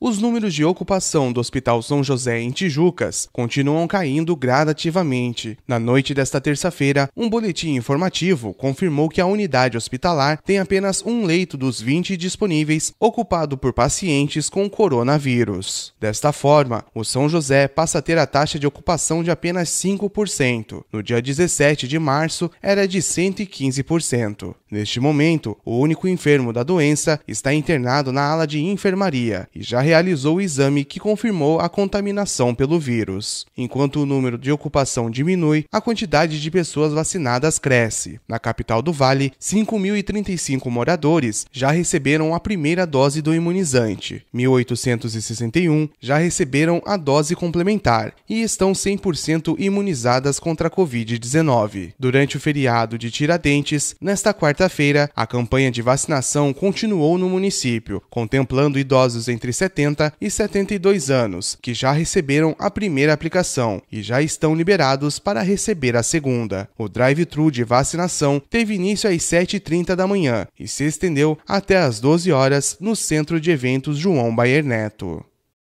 Os números de ocupação do Hospital São José em Tijucas continuam caindo gradativamente. Na noite desta terça-feira, um boletim informativo confirmou que a unidade hospitalar tem apenas um leito dos 20 disponíveis ocupado por pacientes com coronavírus. Desta forma, o São José passa a ter a taxa de ocupação de apenas 5%. No dia 17 de março, era de 115%. Neste momento, o único enfermo da doença está internado na ala de enfermaria e já realizou o exame que confirmou a contaminação pelo vírus. Enquanto o número de ocupação diminui, a quantidade de pessoas vacinadas cresce. Na capital do Vale, 5.035 moradores já receberam a primeira dose do imunizante, 1.861 já receberam a dose complementar e estão 100% imunizadas contra a Covid-19. Durante o feriado de Tiradentes, nesta quarta quarta-feira, a campanha de vacinação continuou no município, contemplando idosos entre 70 e 72 anos, que já receberam a primeira aplicação e já estão liberados para receber a segunda. O drive-thru de vacinação teve início às 7h30 da manhã e se estendeu até às 12 horas no Centro de Eventos João Baier Neto.